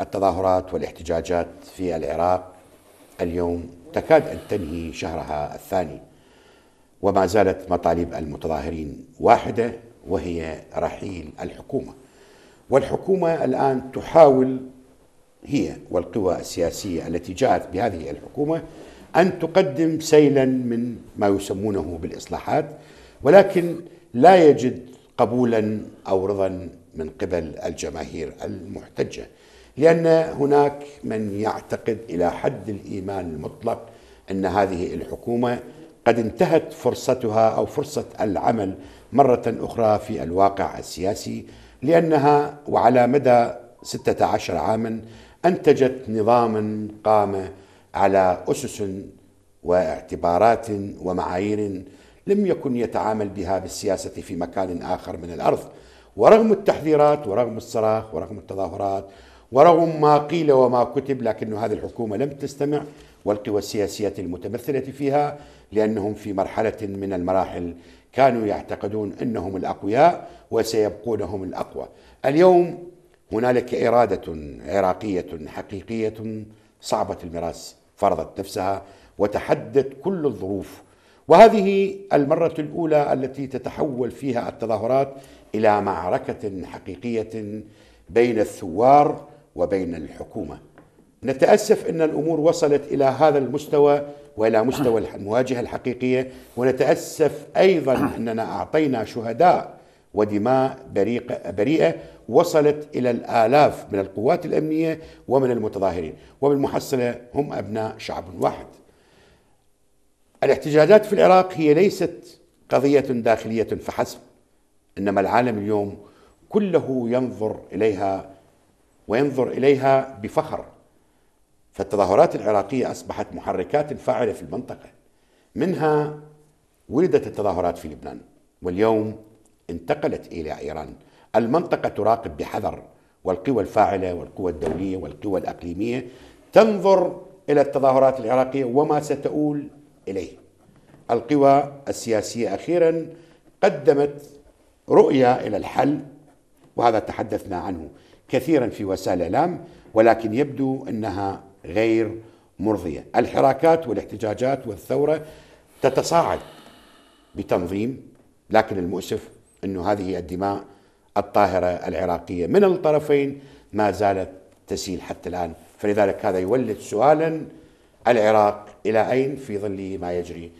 التظاهرات والاحتجاجات في العراق اليوم تكاد ان تنهي شهرها الثاني وما زالت مطالب المتظاهرين واحده وهي رحيل الحكومه والحكومه الان تحاول هي والقوى السياسيه التي جاءت بهذه الحكومه ان تقدم سيلا من ما يسمونه بالاصلاحات ولكن لا يجد قبولا او رضا من قبل الجماهير المحتجه لأن هناك من يعتقد إلى حد الإيمان المطلق أن هذه الحكومة قد انتهت فرصتها أو فرصة العمل مرة أخرى في الواقع السياسي لأنها وعلى مدى 16 عاما أنتجت نظاما قام على أسس واعتبارات ومعايير لم يكن يتعامل بها بالسياسة في مكان آخر من الأرض ورغم التحذيرات ورغم الصراخ ورغم التظاهرات ورغم ما قيل وما كتب لكن هذه الحكومة لم تستمع والقوى السياسية المتمثلة فيها لأنهم في مرحلة من المراحل كانوا يعتقدون أنهم الأقوياء وسيبقون هم الأقوى اليوم هنالك إرادة عراقية حقيقية صعبة المراس فرضت نفسها وتحدت كل الظروف وهذه المرة الأولى التي تتحول فيها التظاهرات إلى معركة حقيقية بين الثوار وبين الحكومه. نتاسف ان الامور وصلت الى هذا المستوى والى مستوى المواجهه الحقيقيه ونتاسف ايضا اننا اعطينا شهداء ودماء بريقة بريئه وصلت الى الالاف من القوات الامنيه ومن المتظاهرين، وبالمحصله هم ابناء شعب واحد. الاحتجاجات في العراق هي ليست قضيه داخليه فحسب، انما العالم اليوم كله ينظر اليها وينظر اليها بفخر فالتظاهرات العراقيه اصبحت محركات فاعله في المنطقه منها ولدت التظاهرات في لبنان واليوم انتقلت الى ايران المنطقه تراقب بحذر والقوى الفاعله والقوى الدوليه والقوى الاقليميه تنظر الى التظاهرات العراقيه وما ستؤول اليه القوى السياسيه اخيرا قدمت رؤيه الى الحل وهذا تحدثنا عنه كثيرا في وسائل الاعلام ولكن يبدو انها غير مرضيه. الحراكات والاحتجاجات والثوره تتصاعد بتنظيم لكن المؤسف انه هذه الدماء الطاهره العراقيه من الطرفين ما زالت تسيل حتى الان، فلذلك هذا يولد سؤالا العراق الى اين في ظل ما يجري